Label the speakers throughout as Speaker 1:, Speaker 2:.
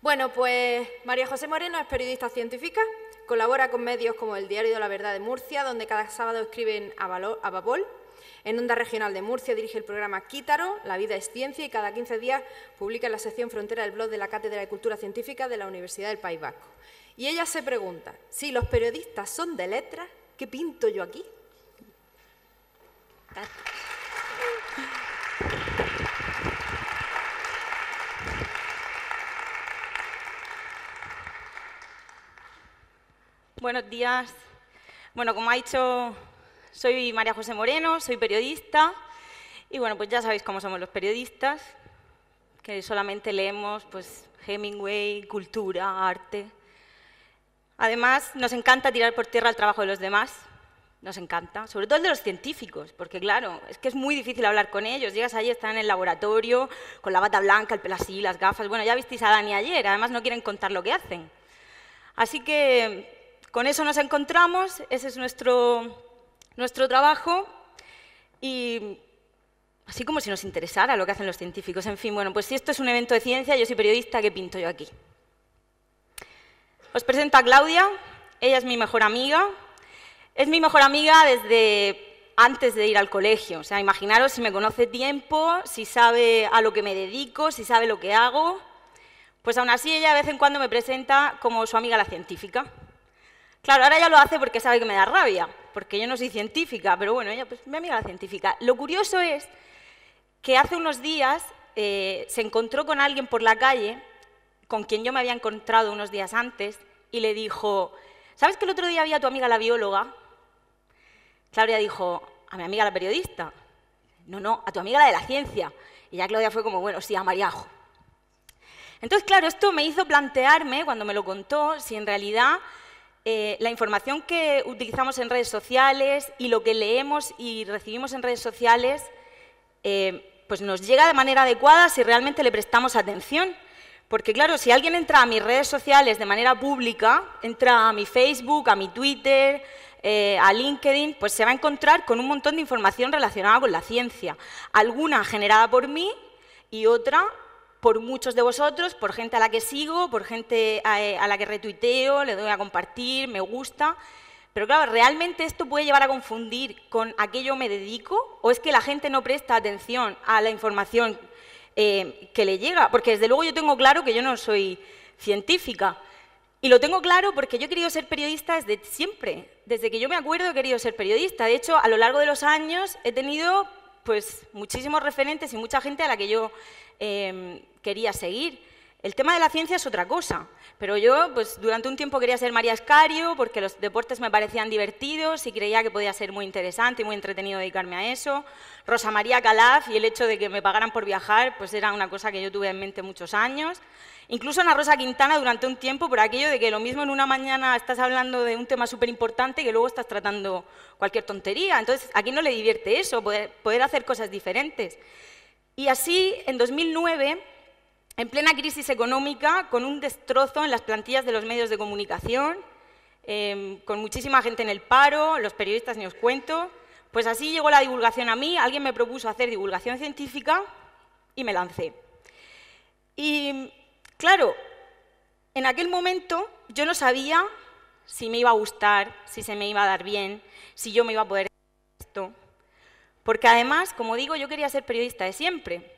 Speaker 1: Bueno, pues María José Moreno es periodista científica, colabora con medios como el Diario de la Verdad de Murcia, donde cada sábado escriben a, Babol. En Onda Regional de Murcia dirige el programa Quítaro, La vida es ciencia, y cada 15 días publica en la sección Frontera del blog de la Cátedra de Cultura Científica de la Universidad del País Vasco. Y ella se pregunta, si los periodistas son de letras, ¿qué pinto yo aquí? Buenos días. Bueno, como ha dicho, soy María José Moreno, soy periodista y bueno, pues ya sabéis cómo somos los periodistas, que solamente leemos pues Hemingway, cultura, arte. Además, nos encanta tirar por tierra el trabajo de los demás, nos encanta, sobre todo el de los científicos, porque claro, es que es muy difícil hablar con ellos. Llegas ahí están en el laboratorio, con la bata blanca, el pelo las gafas. Bueno, ya visteis a Dani ayer, además no quieren contar lo que hacen. Así que con eso nos encontramos, ese es nuestro, nuestro trabajo y así como si nos interesara lo que hacen los científicos. En fin, bueno, pues si esto es un evento de ciencia, yo soy periodista, ¿qué pinto yo aquí? Os presento a Claudia, ella es mi mejor amiga. Es mi mejor amiga desde antes de ir al colegio. O sea, imaginaros si me conoce tiempo, si sabe a lo que me dedico, si sabe lo que hago. Pues aún así ella de vez en cuando me presenta como su amiga la científica. Claro, ahora ya lo hace porque sabe que me da rabia, porque yo no soy científica, pero bueno, ella pues mi amiga la científica. Lo curioso es que hace unos días eh, se encontró con alguien por la calle, con quien yo me había encontrado unos días antes, y le dijo, ¿sabes que el otro día había a tu amiga la bióloga? Claudia dijo, a mi amiga la periodista. No, no, a tu amiga la de la ciencia. Y ya Claudia fue como, bueno, sí, a Mariajo. Entonces, claro, esto me hizo plantearme, cuando me lo contó, si en realidad eh, la información que utilizamos en redes sociales y lo que leemos y recibimos en redes sociales, eh, pues nos llega de manera adecuada si realmente le prestamos atención. Porque claro, si alguien entra a mis redes sociales de manera pública, entra a mi Facebook, a mi Twitter, eh, a LinkedIn, pues se va a encontrar con un montón de información relacionada con la ciencia. Alguna generada por mí y otra por muchos de vosotros, por gente a la que sigo, por gente eh, a, la que retuiteo, le doy a compartir, me gusta. Pero claro, ¿realmente esto puede llevar a confundir con a qué yo me dedico? ¿O es que la gente no presta atención a la información eh, que le llega? Porque desde luego yo tengo claro que yo no soy científica. Y lo tengo claro porque yo he querido ser periodista desde siempre. Desde que yo me acuerdo he querido ser periodista. De hecho, a lo largo de los años he tenido pues muchísimos referentes y mucha gente a la que yo em, quería seguir. El tema de la ciencia es otra cosa, pero yo pues, durante un tiempo quería ser María Escario porque los deportes me parecían divertidos y creía que podía ser muy interesante y muy entretenido dedicarme a eso. Rosa María Calaf y el hecho de que me pagaran por viajar pues era una cosa que yo tuve en mente muchos años. Incluso Ana Rosa Quintana durante un tiempo por aquello de que lo mismo en una mañana estás hablando de un tema súper importante que luego estás tratando cualquier tontería. Entonces, ¿a aquí no le divierte eso, poder hacer cosas diferentes. Y así, en 2009 en plena crisis económica, con un destrozo en las plantillas de los medios de comunicación, em, con muchísima gente en el paro, los periodistas ni os cuento. Pues así llegó la divulgación a mí, alguien me propuso hacer divulgación científica y me lancé. Y claro, en aquel momento yo no sabía si me iba a gustar, si se me iba a dar bien, si yo me iba a poder hacer esto. Porque además, como digo, yo quería ser periodista de siempre.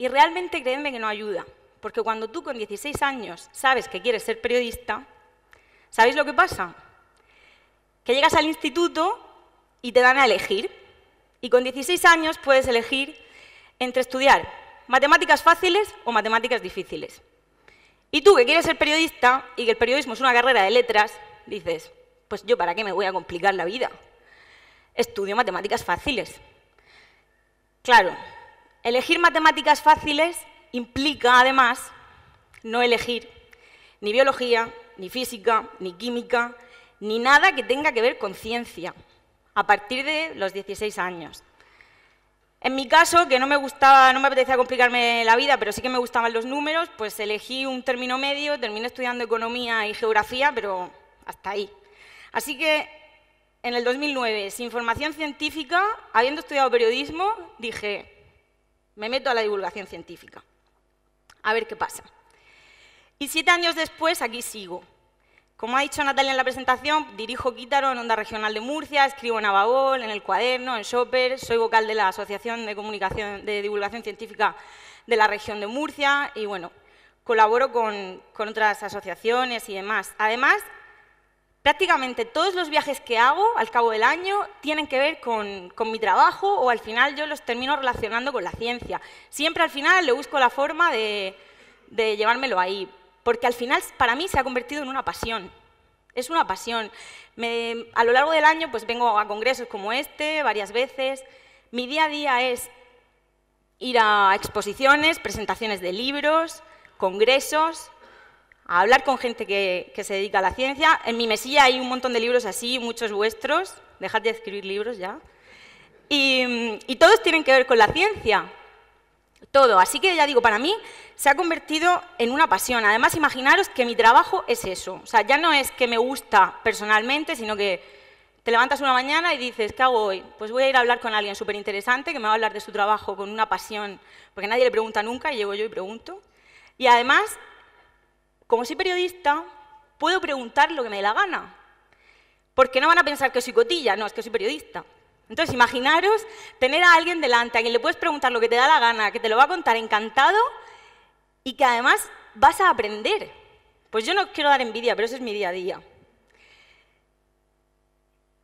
Speaker 1: Y realmente créeme que no ayuda, porque cuando tú con 16 años sabes que quieres ser periodista, ¿sabéis lo que pasa? Que llegas al instituto y te dan a elegir. Y con 16 años puedes elegir entre estudiar matemáticas fáciles o matemáticas difíciles. Y tú que quieres ser periodista y que el periodismo es una carrera de letras, dices, pues yo para qué me voy a complicar la vida. Estudio matemáticas fáciles. Claro, Elegir matemáticas fáciles implica, además, no elegir ni biología, ni física, ni química, ni nada que tenga que ver con ciencia, a partir de los 16 años. En mi caso, que no me gustaba, no me apetecía complicarme la vida, pero sí que me gustaban los números, pues elegí un término medio, terminé estudiando economía y geografía, pero hasta ahí. Así que en el 2009, sin formación científica, habiendo estudiado periodismo, dije, me meto a la divulgación científica. A ver qué pasa. Y siete años después, aquí sigo. Como ha dicho Natalia en la presentación, dirijo Quítaro en Onda Regional de Murcia, escribo en ababol en El Cuaderno, en Shopper, soy vocal de la Asociación de, Comunicación, de Divulgación Científica de la Región de Murcia y, bueno, colaboro con, con otras asociaciones y demás. Además, Prácticamente todos los viajes que hago al cabo del año tienen que ver con, mi trabajo o al final yo los termino relacionando con la ciencia. Siempre al final le busco la forma de, llevármelo ahí, porque al final para mí se ha convertido en una pasión. Es una pasión. a lo largo del año pues vengo a congresos como este varias veces. Mi día a día es ir a exposiciones, presentaciones de libros, congresos, a hablar con gente que, se dedica a la ciencia. En mi mesilla hay un montón de libros así, muchos vuestros. Dejad de escribir libros ya. Y, y todos tienen que ver con la ciencia. Todo. Así que ya digo, para mí se ha convertido en una pasión. Además, imaginaros que mi trabajo es eso. O sea, ya no es que me gusta personalmente, sino que te levantas una mañana y dices, ¿qué hago hoy? Pues voy a ir a hablar con alguien súper interesante que me va a hablar de su trabajo con una pasión, porque nadie le pregunta nunca y llego yo y pregunto. Y además como soy periodista, puedo preguntar lo que me dé la gana. Porque no van a pensar que soy cotilla, no, es que soy periodista. Entonces, imaginaros tener a alguien delante a quien le puedes preguntar lo que te da la gana, que te lo va a contar encantado y que además vas a aprender. Pues yo no quiero dar envidia, pero eso es mi día a día.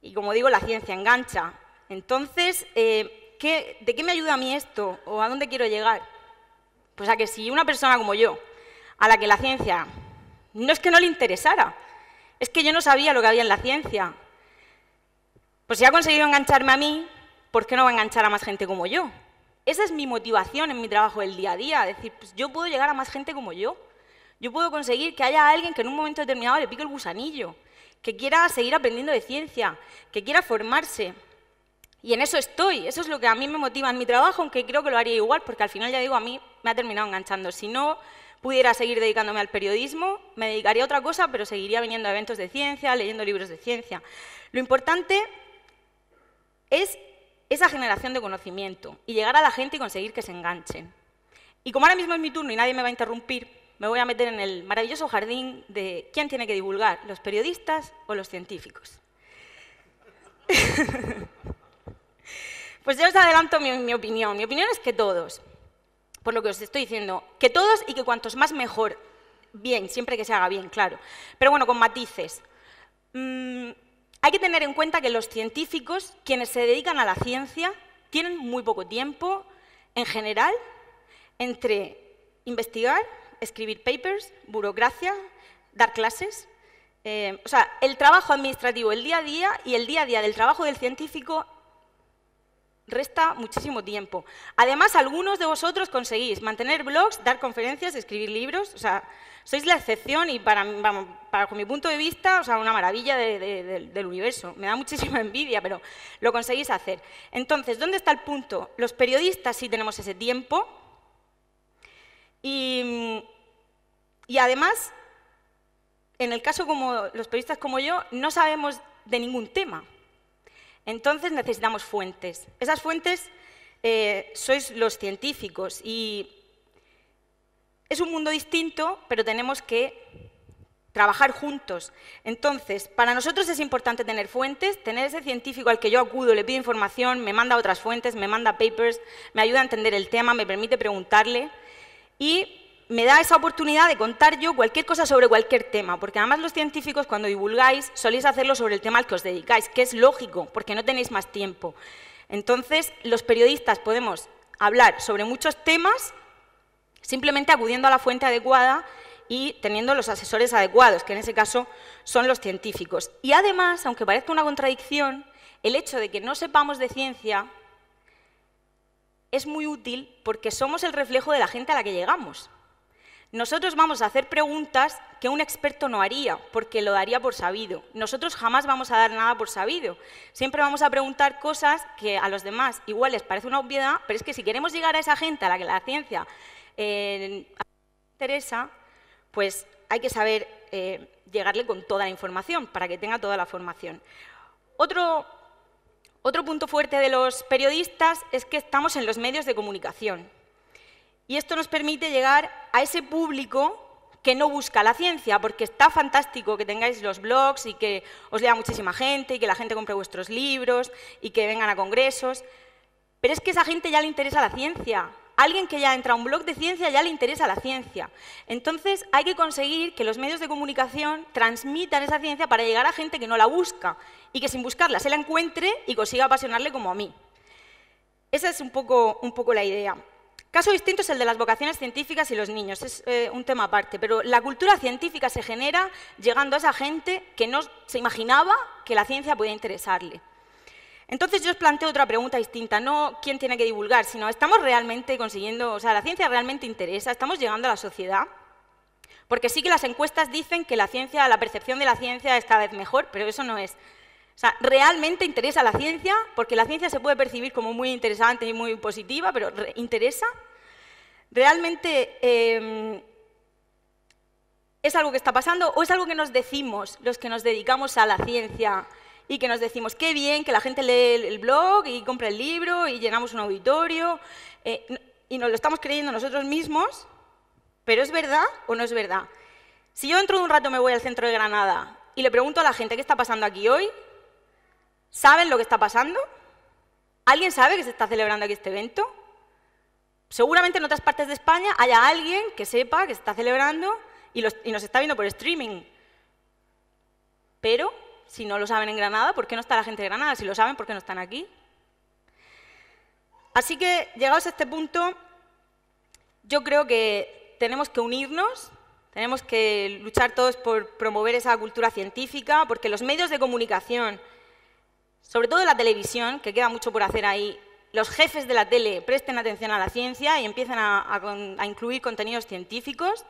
Speaker 1: Y como digo, la ciencia engancha. Entonces, eh, ¿de qué me ayuda a mí esto? ¿O a dónde quiero llegar? Pues a que si una persona como yo, a la que la ciencia no es que no le interesara, es que yo no sabía lo que había en la ciencia. Pues si ha conseguido engancharme a mí, ¿por qué no va a enganchar a más gente como yo? Esa es mi motivación en mi trabajo del día a día, decir, pues yo puedo llegar a más gente como yo. Yo puedo conseguir que haya alguien que en un momento determinado le pique el gusanillo, que quiera seguir aprendiendo de ciencia, que quiera formarse. Y en eso estoy, eso es lo que a mí me motiva en mi trabajo, aunque creo que lo haría igual, porque al final ya digo, a mí me ha terminado enganchando. Si no, pudiera seguir dedicándome al periodismo, me dedicaría a otra cosa, pero seguiría viniendo a eventos de ciencia, leyendo libros de ciencia. Lo importante es esa generación de conocimiento y llegar a la gente y conseguir que se enganchen. Y como ahora mismo es mi turno y nadie me va a interrumpir, me voy a meter en el maravilloso jardín de quién tiene que divulgar, los periodistas o los científicos. pues yo os adelanto mi, mi opinión. Mi opinión es que todos, por lo que os estoy diciendo, que todos y que cuantos más mejor, bien, siempre que se haga bien, claro. Pero bueno, con matices. Mm, hay que tener en cuenta que los científicos, quienes se dedican a la ciencia, tienen muy poco tiempo, en general, entre investigar, escribir papers, burocracia, dar clases. Eh, o sea, el trabajo administrativo, el día a día y el día a día del trabajo del científico resta muchísimo tiempo. Además, algunos de vosotros conseguís mantener blogs, dar conferencias, escribir libros, o sea, sois la excepción y para, vamos, para con mi punto de vista, o sea, una maravilla del universo. Me da muchísima envidia, pero lo conseguís hacer. Entonces, ¿dónde está el punto? Los periodistas sí tenemos ese tiempo y, y además, en el caso como los periodistas como yo, no sabemos de ningún tema. Entonces necesitamos fuentes. Esas fuentes eh, sois los científicos y es un mundo distinto, pero tenemos que trabajar juntos. Entonces, para nosotros es importante tener fuentes, tener ese científico al que yo acudo, le pido información, me manda otras fuentes, me manda papers, me ayuda a entender el tema, me permite preguntarle y me da esa oportunidad de contar yo cualquier cosa sobre cualquier tema, porque además los científicos cuando divulgáis soléis hacerlo sobre el tema al que os dedicáis, que es lógico, porque no tenéis más tiempo. Entonces, los periodistas podemos hablar sobre muchos temas simplemente acudiendo a la fuente adecuada y teniendo los asesores adecuados, que en ese caso son los científicos. Y además, aunque parezca una contradicción, el hecho de que no sepamos de ciencia es muy útil porque somos el reflejo de la gente a la que llegamos. Nosotros vamos a hacer preguntas que un experto no haría, porque lo daría por sabido. Nosotros jamás vamos a dar nada por sabido. Siempre vamos a preguntar cosas que a los demás igual les parece una obviedad, pero es que si queremos llegar a esa gente a la que la ciencia eh, interesa, pues hay que saber eh, llegarle con toda la información para que tenga toda la formación. otro punto fuerte de los periodistas es que estamos en los medios de comunicación. Y esto nos permite llegar a ese público que no busca la ciencia, porque está fantástico que tengáis los blogs y que os lea muchísima gente y que la gente compre vuestros libros y que vengan a congresos, pero es que esa gente ya le interesa la ciencia. alguien que ya entra a un blog de ciencia ya le interesa la ciencia. Entonces hay que conseguir que los medios de comunicación transmitan esa ciencia para llegar a gente que no la busca y que sin buscarla se la encuentre y consiga apasionarle como a mí. Esa es un poco, un poco la idea. Caso distinto es el de las vocaciones científicas y los niños, es eh, un tema aparte, pero la cultura científica se genera llegando a esa gente que no se imaginaba que la ciencia podía interesarle. Entonces yo os planteo otra pregunta distinta, no quién tiene que divulgar, sino estamos realmente consiguiendo, o sea, la ciencia realmente interesa, estamos llegando a la sociedad, porque sí que las encuestas dicen que la ciencia, la percepción de la ciencia es cada vez mejor, pero eso no es sea, realmente interesa la ciencia, porque la ciencia se puede percibir como muy interesante y muy positiva, pero interesa. Realmente em, es algo que está pasando o es algo que nos decimos los que nos dedicamos a la ciencia y que nos decimos, qué bien, que la gente lee el blog y compra el libro y llenamos un auditorio eh, y nos lo estamos creyendo nosotros mismos, pero ¿es verdad o no es verdad? Si yo dentro de un rato me voy al centro de Granada y le pregunto a la gente qué está pasando aquí hoy, ¿Saben lo que está pasando? ¿Alguien sabe que se está celebrando aquí este evento? Seguramente en otras partes de España haya alguien que sepa que se está celebrando y, nos está viendo por streaming. Pero, si no lo saben en Granada, ¿por qué no está la gente de Granada? Si lo saben, ¿por qué no están aquí? Así que, llegados a este punto, yo creo que tenemos que unirnos, tenemos que luchar todos por promover esa cultura científica, porque los medios de comunicación sobre todo la televisión, que queda mucho por hacer ahí, los jefes de la tele presten atención a la ciencia y empiezan a, a incluir contenidos científicos.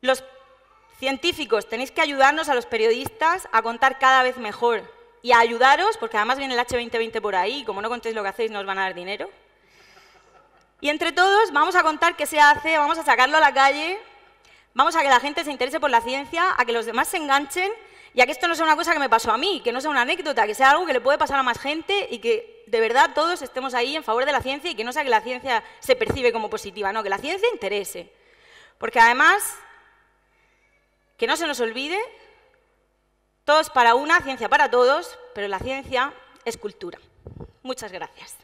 Speaker 1: Los científicos tenéis que ayudarnos a los periodistas a contar cada vez mejor y a ayudaros, porque además viene el H2020 por ahí, y como no contéis lo que hacéis, no os van a dar dinero. Y entre todos vamos a contar qué se hace, vamos a sacarlo a la calle, vamos a que la gente se interese por la ciencia, a que los demás se enganchen y que esto no sea una cosa que me pasó a mí, que no sea una anécdota, que sea algo que le puede pasar a más gente y que de verdad todos estemos ahí en favor de la ciencia y que no sea que la ciencia se percibe como positiva, no, que la ciencia interese. Porque además, que no se nos olvide, todos para una, ciencia para todos, pero la ciencia es cultura. Muchas gracias.